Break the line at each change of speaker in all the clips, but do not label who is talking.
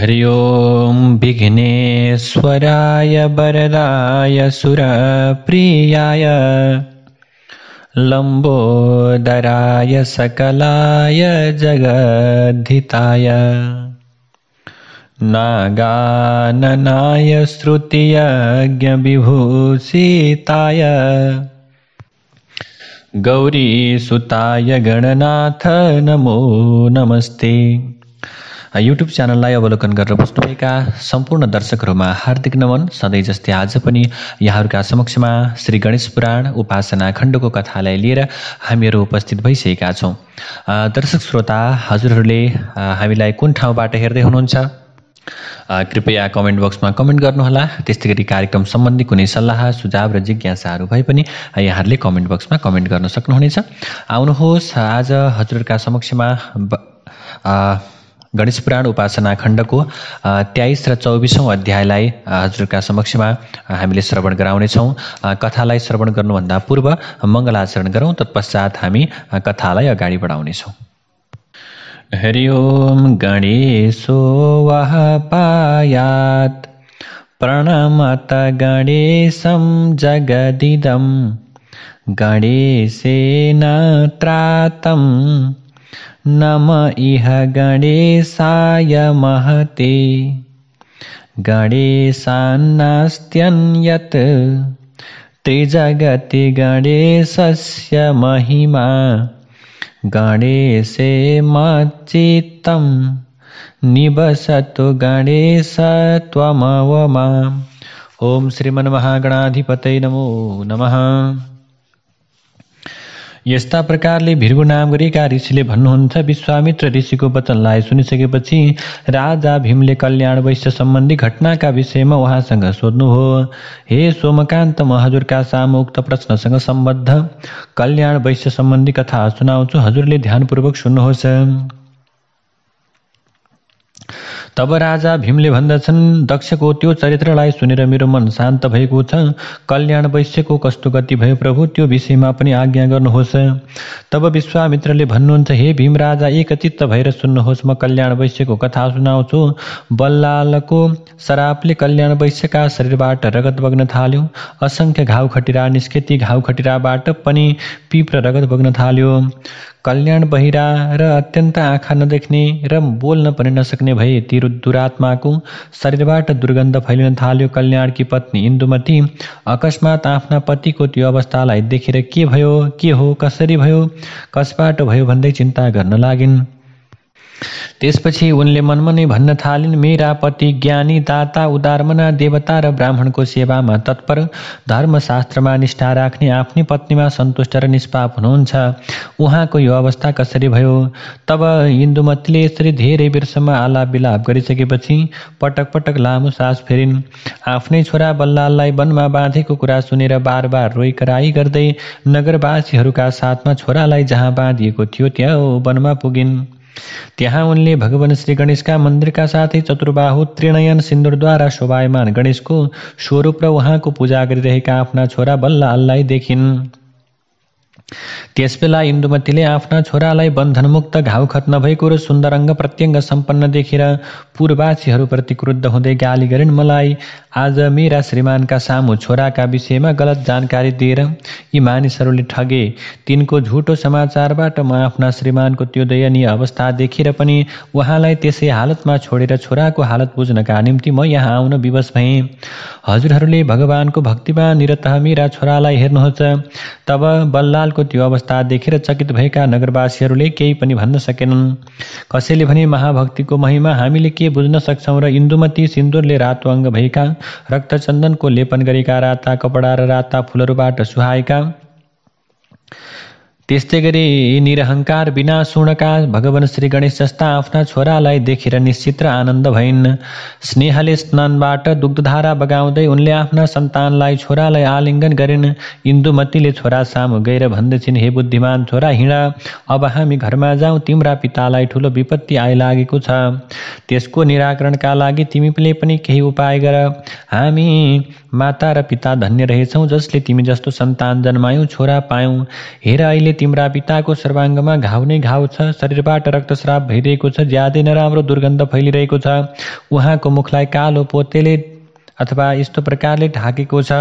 हरि ओं विघ्नेश्वराय वरदाय सुरप्रियाय लम्बोदराय सकलाय जगद्धिताय नागाननाय श्रुतियज्ञविभूषिताय गौरीसुताय गणनाथ नमो नमस्ते युट्युब च्यानललाई अवलोकन गरेर बस्नुभएका सम्पूर्ण दर्शकहरूमा हार्दिक नमन सधैँ जस्तै आज पनि यहाँहरूका समक्षमा श्री गणेश पुराण उपासना खण्डको कथालाई लिएर हामीहरू उपस्थित भइसकेका छौँ दर्शक श्रोता हजुरहरूले हामीलाई कुन ठाउँबाट हेर्दै हुनुहुन्छ कृपया कमेन्ट बक्समा कमेन्ट गर्नुहोला त्यस्तै गरी कार्यक्रम सम्बन्धी कुनै सल्लाह सुझाव र जिज्ञासाहरू भए पनि यहाँहरूले कमेन्ट बक्समा कमेन्ट गर्न सक्नुहुनेछ आउनुहोस् आज हजुरहरूका समक्षमा पुराण उपासना खण्डको तेइस र चौबिसौँ अध्यायलाई हजुरका समक्षमा हामीले श्रवण गराउनेछौँ कथालाई श्रवण गर्नुभन्दा पूर्व मङ्गलाचरण गरौँ तत्पश्चात हामी कथालाई अगाडि बढाउनेछौँ हरि ओम गणेशो प्रणमत गणेशं जगदिदं गणेशेन नम इह गणेशाय महते गणेशान्नास्त्यन्यत् त्रिजगति गणेशस्य महिमा गणेशे मच्चित्तं निवसतु त्वमवमा ॐ श्रीमन्महागणाधिपतये नमो नमः यस्ता प्रकारले भिर्गु नाम गरेका ऋषिले भन्नुहुन्छ विश्वामित्र ऋषिको वचनलाई सुनिसकेपछि राजा भीमले कल्याण वैश्य सम्बन्धी घटनाका विषयमा उहाँसँग सोध्नुभयो हे सोमकान्त म हजुरका सामु उक्त प्रश्नसँग सम्बद्ध कल्याण वैश्य सम्बन्धी कथा सुनाउँछु हजुरले ध्यानपूर्वक सुन्नुहोस् तब राजा भीमले भन्दछन् दक्षको त्यो चरित्रलाई सुनेर मेरो मन शान्त भएको छ कल्याण वैश्यको कस्तो गति भयो प्रभु त्यो विषयमा पनि आज्ञा गर्नुहोस् तब विश्वामित्रले भन्नुहुन्छ हे भीम राजा एकचित्त भएर सुन्नुहोस् म कल्याण वैश्यको कथा सुनाउँछु बल्लालको श्रापले कल्याण वैश्यका शरीरबाट रगत बग्न थाल्यो असङ्ख्य घाउ खटिरा निस्के घाउ खटिराबाट पनि पिप्र रगत बग्न थाल्यो कल्याण बहिरा र अत्यन्त आँखा नदेख्ने र बोल्न पनि नसक्ने भए ती दुरात्माको शरीरबाट दुर्गन्ध फैलिन थाल्यो कल्याणकी पत्नी इन्दुमती अकस्मात आफ्ना पतिको त्यो अवस्थालाई देखेर के भयो के हो कसरी भयो कसबाट भयो भन्दै चिन्ता गर्न लागिन् त्यसपछि उनले मनमा नै भन्न थालिन् मेरा पति ज्ञानी दाता उदारमना देवता र ब्राह्मणको सेवामा तत्पर धर्मशास्त्रमा निष्ठा राख्ने आफ्नै पत्नीमा सन्तुष्ट र निष्पाप हुनुहुन्छ उहाँको यो अवस्था कसरी भयो तब इन्दुमतीले यसरी धेरै बेरसम्म आलाप विलाप गरिसकेपछि पटक पटक लामो सास फेरिन् आफ्नै छोरा बल्लाललाई वनमा बाँधेको कुरा सुनेर बार बार रोइ कराई गर्दै नगरवासीहरूका साथमा छोरालाई जहाँ बाँधिएको थियो त्यहाँ वनमा पुगिन् त्यहाँ उनले भगवान श्री गणेशका मन्दिरका साथै चतुर्बाहु त्रिनयन सिन्दुरद्वारा शोभायमान गणेशको स्वरूप र उहाँको पूजा गरिरहेका आफ्ना छोरा बल्ल अल्लाई देखिन् त्यसबेला इन्दुमतीले आफ्ना छोरालाई बन्धनमुक्त घाउ खत नभएको र सुन्दरङ्ग प्रत्यङ्ग सम्पन्न देखेर पूर्वासीहरूप्रति क्रुद्ध हुँदै गाली गरिन् मलाई आज मेरा श्रीमानका सामु छोराका विषयमा गलत जानकारी दिएर यी मानिसहरूले ठगे तिनको झुटो समाचारबाट म आफ्ना श्रीमानको त्यो दयनीय अवस्था देखेर पनि उहाँलाई त्यसै हालतमा छोडेर छोराको हालत बुझ्नका निम्ति म यहाँ आउन विवश भएँ हजुरहरूले भगवानको भक्तिमा निरत मेरा छोरालाई हेर्नुहोस् तब बल्लालको त्यो अवस्था अवस्था देखेर चकित भएका नगरवासीहरूले केही पनि भन्न सकेनन् कसैले भने महाभक्तिको महिमा हामीले के बुझ्न सक्छौँ र इन्दुमती सिन्दुरले रातो अङ्ग भएका रक्तचन्दनको लेपन गरेका राता कपडा र राता फुलहरूबाट सुहाएका त्यस्तै गरी निरहङ्कार बिना सुणका भगवान श्री गणेश जस्ता आफ्ना छोरालाई देखेर निश्चित र आनन्द भइन् स्नेहले स्नानबाट दुग्धधारा बगाउँदै उनले आफ्ना सन्तानलाई छोरालाई आलिङ्गन गरिन् इन्दुमतीले छोरा सामु गएर भन्दैछिन् हे बुद्धिमान छोरा हिँड अब हामी घरमा जाउँ तिम्रा पितालाई ठुलो विपत्ति आइलागेको छ त्यसको निराकरणका लागि तिमीले पनि केही उपाय गर हामी माता र पिता धन्य रहेछौ जसले तिमी जस्तो सन्तान जन्मायौँ छोरा पायौँ हेर अहिले तिम्रा पिताको सर्वाङ्गमा घाउ नै घाउ छ शरीरबाट रक्तस्राप भइरहेको छ ज्यादै नराम्रो दुर्गन्ध फैलिरहेको छ उहाँको मुखलाई कालो पोतेले अथवा यस्तो प्रकारले ढाकेको छ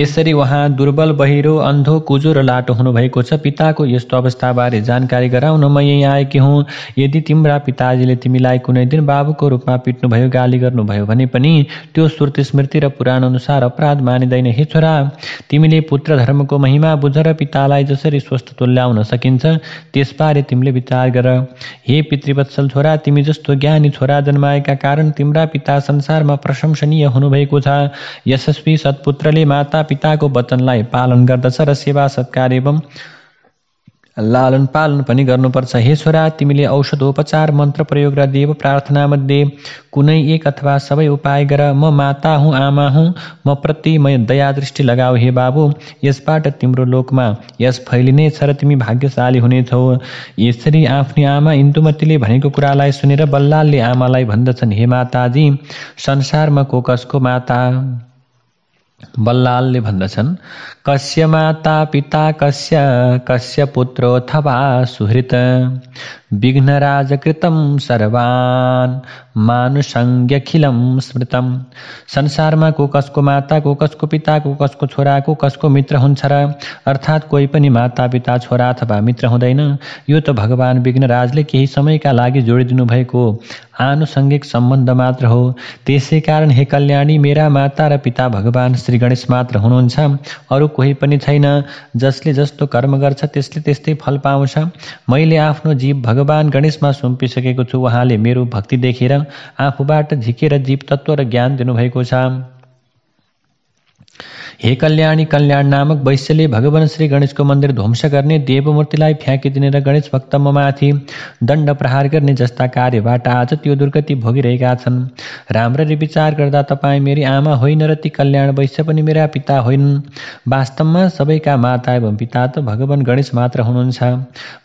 यसरी उहाँ दुर्बल बहिरो अन्धो कुजो र लाटो हुनुभएको छ पिताको यस्तो अवस्थाबारे जानकारी गराउन म यहीँ आएकी हुँ यदि तिम्रा पिताजीले तिमीलाई कुनै दिन बाबुको रूपमा पिट्नुभयो गाली गर्नुभयो भने पनि त्यो श्रुति स्मृति र पुराण अनुसार अपराध मानिँदैन हे छोरा तिमीले पुत्र धर्मको महिमा बुझ र पितालाई जसरी स्वस्थ तुल्याउन सकिन्छ त्यसबारे तिमीले विचार गर हे पितृवत्सल छोरा तिमी जस्तो ज्ञानी छोरा जन्माएका कारण तिम्रा पिता संसारमा प्रशंसनीय हुनुभएको छ यशस्वी सत्पुत्रले माता पिताको वचनलाई पालन गर्दछ र सेवा सत्कार एवं लालन पालन पनि गर्नुपर्छ हे छोरा तिमीले औषधोपचार मन्त्र प्रयोग र देव प्रार्थनामध्ये कुनै एक अथवा सबै उपाय गर म माता हुँ आमा हुँ म प्रति म दया दृष्टि लगाऊ हे बाबु यसबाट तिम्रो लोकमा यस फैलिनेछ र तिमी भाग्यशाली हुनेछौ यसरी आफ्नी आमा इन्दुमतीले भनेको कुरालाई सुनेर बल्लालले आमालाई भन्दछन् हे माताजी संसारमा कोकसको माता बल्लालले भन्दछन् कस्य माता पिता कस्य कस्य पुत्रोऽथवा सुहृत विघ्नराजकृतं सर्वान् मानुषङ्ग्यखिलं स्मृतम संसारमा को कसको माता को कसको पिता को कसको छोरा को कसको मित्र हुन्छ र अर्थात् कोही पनि माता पिता छोरा अथवा मित्र हुँदैन यो त भगवान् विघ्नराजले केही समयका लागि जोडिदिनु भएको आनुषङ्गिक सम्बन्ध मात्र हो त्यसै कारण हे कल्याणी मेरा माता र पिता भगवान् श्री गणेश मात्र हुनुहुन्छ अरू कोही पनि छैन जसले जस्तो कर्म गर्छ त्यसले त्यस्तै फल पाउँछ मैले आफ्नो जीव भगवान् गणेशमा सुम्पिसकेको छु उहाँले मेरो भक्ति देखेर आफूबाट झिकेर जीवतत्त्व र ज्ञान दिनुभएको छ हे कल्याणी कल्याण नामक वैश्यले भगवान श्री गणेशको मन्दिर ध्वंस गर्ने देवमूर्तिलाई फ्याँकिदिने र गणेश ममाथि दण्ड प्रहार गर्ने जस्ता कार्यबाट आज त्यो दुर्गति भोगिरहेका छन् राम्ररी विचार गर्दा तपाईँ मेरी आमा होइन र ती कल्याण वैश्य पनि मेरा पिता होइनन् वास्तवमा सबैका माता एवं पिता त भगवान गणेश मात्र हुनुहुन्छ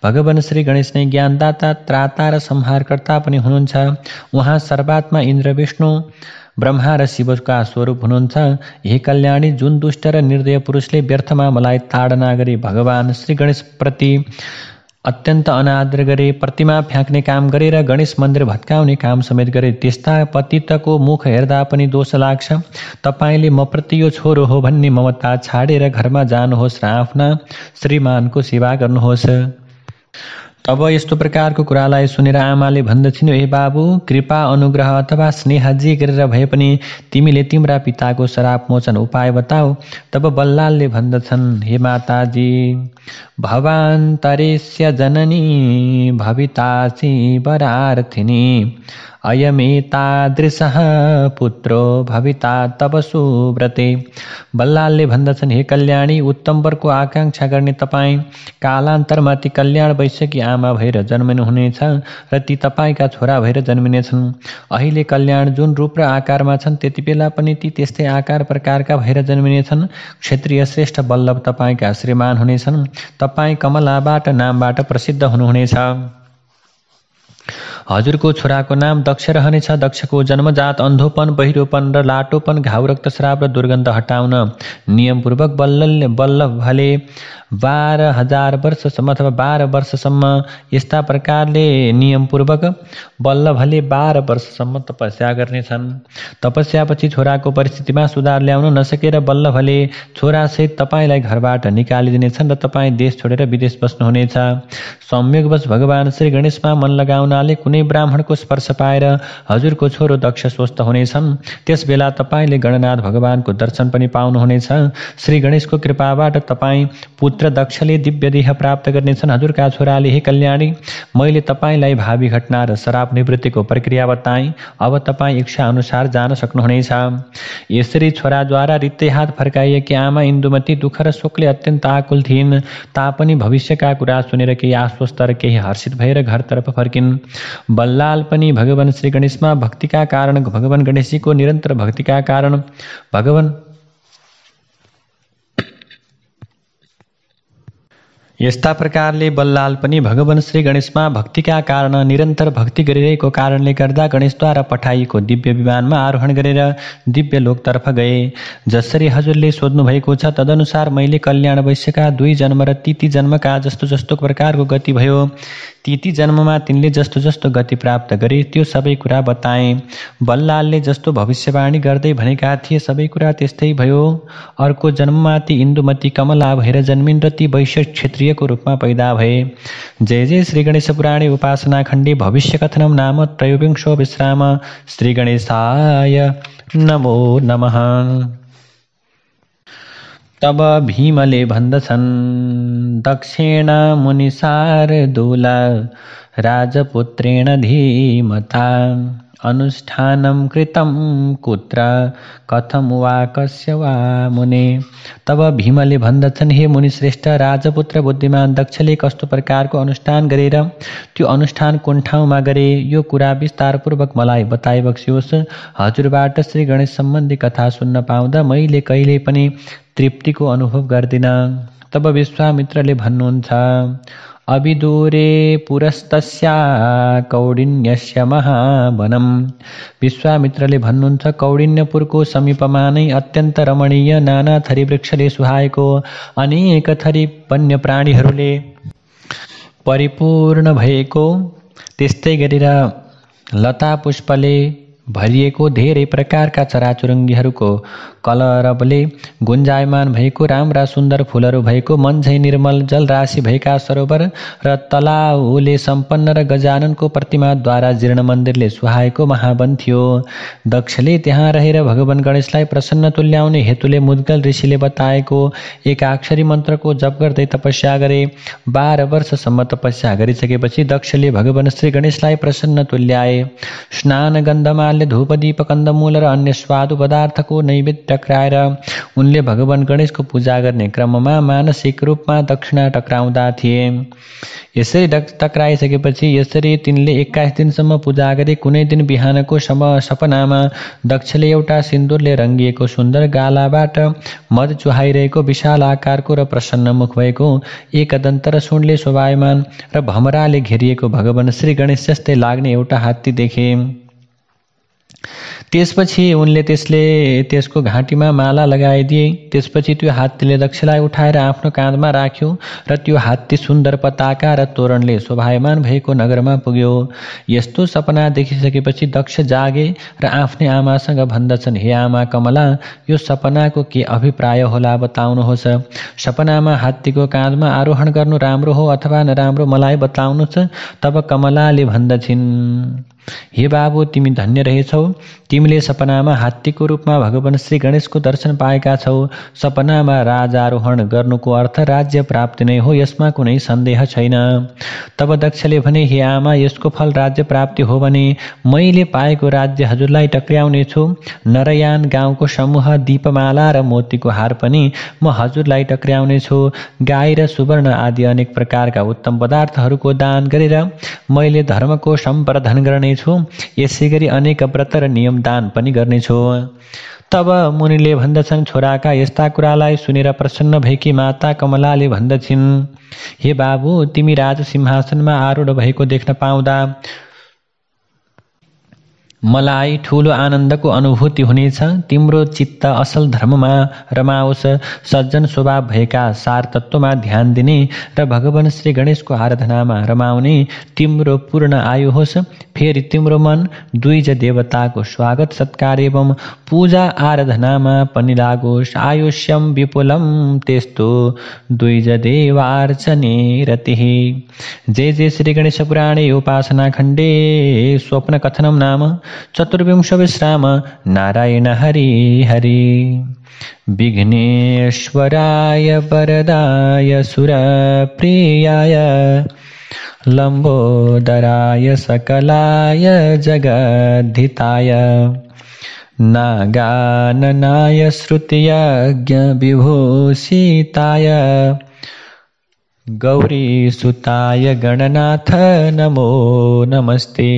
भगवान श्री गणेश नै ज्ञानदाता त्राता र संहारकर्ता पनि हुनुहुन्छ उहाँ सर्वात्मा इन्द्र विष्णु ब्रह्मा र शिवका स्वरूप हुनुहुन्छ हे कल्याणी जुन दुष्ट र निर्दय पुरुषले व्यर्थमा मलाई ताडना गरे भगवान् श्री गणेशप्रति अत्यन्त अनादर गरे प्रतिमा फ्याँक्ने काम गरेर गणेश मन्दिर भत्काउने काम समेत गरे त्यस्ता पतितको मुख हेर्दा पनि दोष लाग्छ तपाईँले म प्रति यो छोरो हो भन्ने ममता छाडेर घरमा जानुहोस् र आफ्ना श्रीमानको सेवा गर्नुहोस् तब यस्तो प्रकारको कुरालाई सुनेर आमाले भन्दछिन् हे बाबु कृपा अनुग्रह अथवा स्नेह जे गरेर भए पनि तिमीले तिम्रा पिताको श्राप मोचन उपाय बताऊ तब बल्लालले भन्दछन् हे माताजी भवान्तरेस्य जननी भविता बरार्थिनी अयमेतादृशः पुत्रो भविता तब सुव्रते बल्लालले भन्दछन् हे कल्याणी वरको आकाङ्क्षा गर्ने तपाईँ कालान्तरमा ती कल्याण वैश्यकी आमा भएर जन्मिनुहुनेछ र ती तपाईँका छोरा भएर जन्मिनेछन् अहिले कल्याण जुन रूप र आकारमा छन् त्यति बेला पनि ती त्यस्तै आकार प्रकारका भएर जन्मिनेछन् क्षेत्रीय श्रेष्ठ बल्लभ तपाईँका श्रीमान हुनेछन् तपाईँ कमलाबाट नामबाट प्रसिद्ध हुनुहुनेछ हजुरको छोराको नाम दक्ष रहनेछ दक्षको जन्मजात अन्धोपन बहिरोपन र लाटोपन घाउ रक्तस्राव र दुर्गन्ध हटाउन नियमपूर्वक बल्ल भले। बाह्र हजार वर्षसम्म अथवा बाह्र वर्षसम्म यस्ता प्रकारले नियमपूर्वक बल्लभले बाह्र वर्षसम्म तपस्या गर्नेछन् तपस्यापछि छोराको परिस्थितिमा सुधार ल्याउन नसकेर बल्लभले छोरासहित तपाईँलाई घरबाट निकालिदिनेछन् र तपाईँ देश छोडेर विदेश बस्नुहुनेछ संयोगवश भगवान् श्री गणेशमा मन लगाउनाले कुनै ब्राह्मणको स्पर्श पाएर हजुरको छोरो दक्ष स्वस्थ हुनेछन् बेला तपाईँले गणनाथ भगवान्को दर्शन पनि पाउनुहुनेछ श्री गणेशको कृपाबाट तपाईँ पुत्र मित्र दक्षले दिव्य देह प्राप्त गर्नेछन् हजुरका छोराले हे कल्याणी मैले तपाईँलाई भावी घटना र शराब निवृत्तिको प्रक्रिया बताएँ अब तपाईँ इच्छा अनुसार जान सक्नुहुनेछ यसरी छोराद्वारा रित्तै हात फर्काइएकी आमा इन्दुमती दुःख र शोकले अत्यन्त आकुल थिइन् तापनि भविष्यका कुरा सुनेर केही आश्वस्त र केही हर्षित भएर घरतर्फ फर्किन् बल्लाल पनि भगवान श्री गणेशमा भक्तिका कारण भगवान गणेशजीको निरन्तर भक्तिका कारण भगवान यस्ता प्रकारले बल्लाल पनि भगवान श्री गणेशमा भक्तिका कारण निरन्तर भक्ति गरिरहेको कारणले गर्दा गणेशद्वारा पठाइएको दिव्य विमानमा आरोहण गरेर दिव्य लोकतर्फ गए जसरी हजुरले सोध्नुभएको छ तदनुसार मैले कल्याण वैश्यका दुई जन्म र तिति जन्मका जस्तो जस्तो प्रकारको गति भयो तिति जन्ममा तिनले जस्तो जस्तो गति प्राप्त गरे त्यो सबै कुरा बताए बल्लालले जस्तो भविष्यवाणी गर्दै भनेका थिए सबै कुरा त्यस्तै भयो अर्को जन्ममा ती इन्दुमती कमला भएर जन्मिन् र ती वैश्य क्षेत्रीयको रूपमा पैदा भए जय जय श्री गणेश पुराणे उपासना खण्डे भविष्य कथनम नाम त्रयोविंशो विश्राम श्री गणेशाय नमो नमः तब भीमले भन्दछन् दक्षिण मुनिसारदुला राजपुत्रेण धीमता अनुष्ठानं कृतं कुत्र कथम वा कस्य वा मुने तब भीमले भन्दछन् हे मुनि श्रेष्ठ राजपुत्र बुद्धिमान दक्षले कस्तो प्रकारको अनुष्ठान गरेर त्यो अनुष्ठान कुन ठाउँमा गरे यो कुरा विस्तारपूर्वक मलाई बताइबक्सियोस् हजुरबाट श्री गणेश सम्बन्धी कथा सुन्न पाउँदा मैले कहिले पनि तृप्तिको अनुभव गर्दिन तब विश्वामित्रले भन्नुहुन्छ अविदूरे पुरस्तस्या कौडिन्यस्य महावनम विश्वामित्रले भन्नुहुन्छ कौडिन्यपुरको समीपमा नै अत्यन्त रमणीय नाना थरी वृक्षले सुहाएको अनेक थरी वन्य प्राणीहरूले परिपूर्ण भएको त्यस्तै गरेर लता पुष्पले भरिएको धेरै प्रकारका चराचुरुङ्गीहरूको कलरवले गुन्जायमान भएको राम्रा सुन्दर फुलहरू भएको मन निर्मल जलराशि भएका सरोवर र तलाउले सम्पन्न र गजाननको प्रतिमाद्वारा जीर्ण मन्दिरले सुहाएको महावन थियो दक्षले त्यहाँ रहेर भगवान गणेशलाई प्रसन्न तुल्याउने हेतुले मुद्गल ऋषिले बताएको एकाक्षरी मन्त्रको जप गर्दै तपस्या गरे बाह्र वर्षसम्म तपस्या गरिसकेपछि दक्षले भगवान श्री गणेशलाई प्रसन्न तुल्याए स्नान गन्धमा सामान्य धूपदीप कन्दमूल र अन्य स्वादु पदार्थको नैवेद्य टक्राएर उनले भगवान गणेशको पूजा गर्ने क्रममा मानसिक रूपमा दक्षिणा टक्राउँदा थिए यसरी टक्राइसकेपछि यसरी तिनले एक्काइस दिनसम्म पूजा गरी कुनै दिन बिहानको सम सपनामा दक्षले एउटा सिन्दुरले रङ्गिएको सुन्दर गालाबाट मद चुहाइरहेको विशाल आकारको र प्रसन्न मुख भएको एकदन्त र सुनले शोभायमान र भमराले घेरिएको भगवान श्री गणेश जस्तै लाग्ने एउटा हात्ती देखे त्यसपछि उनले त्यसले त्यसको घाँटीमा माला लगाइदिए त्यसपछि त्यो हात्तीले दक्षलाई उठाएर आफ्नो काँधमा राख्यो र त्यो हात्ती सुन्दर पताका र तोरणले शोभायमान भएको नगरमा पुग्यो यस्तो सपना देखिसकेपछि दक्ष जागे र आफ्नै आमासँग भन्दछन् हे आमा कमला यो सपनाको के अभिप्राय होला बताउनुहोस् सपनामा हात्तीको काँधमा आरोहण गर्नु राम्रो हो अथवा नराम्रो मलाई बताउनु छ तब कमलाले भन्दछिन् हे बाबु तिमी धन्य रहेछौ तिमीले सपनामा हात्तीको रूपमा भगवान श्री गणेशको दर्शन पाएका छौ सपनामा राजारोहण गर्नुको अर्थ राज्य प्राप्ति नै हो यसमा कुनै सन्देह छैन तब दक्षले भने हे आमा यसको फल राज्य प्राप्ति हो भने मैले पाएको राज्य हजुरलाई टक्र्याउने छु नरयान गाउँको समूह दीपमाला र मोतीको हार पनि म हजुरलाई टक्र्याउने छु गाई र सुवर्ण आदि अनेक प्रकारका उत्तम पदार्थहरूको दान गरेर मैले धर्मको सम्प्रधन गर्ने गर्नेछु यसै गरी अनेक व्रत र नियम दान पनि गर्नेछु तब मुनिले भन्दछन् छोराका यस्ता कुरालाई सुनेर प्रसन्न भएकी माता कमलाले भन्दछिन् हे बाबु तिमी राज सिंहासनमा आरूढ भएको देख्न पाउँदा मलाई ठुलो आनन्दको अनुभूति हुनेछ तिम्रो चित्त असल धर्ममा रमाओस् सज्जन स्वभाव भएका सार तत्त्वमा ध्यान दिने र भगवान श्री गणेशको आराधनामा रमाउने तिम्रो पूर्ण आयु होस् फेरि तिम्रो मन द्विज देवताको स्वागत सत्कार एवं पूजा आराधनामा पनि लागोस् आयुष्यम विपुलम त्यस्तो द्विज देवार्चने रति जय जय श्री गणेश पुराणे उपासना खण्डे स्वप्न कथनम नाम विश्राम नारायण हरि हरि विघ्नेश्वराय वरदाय सुरप्रियाय लम्बोदराय सकलाय जगद्धिताय नागाननाय श्रुतियज्ञविभूषिताय गौरीसुताय गणनाथ नमो नमस्ते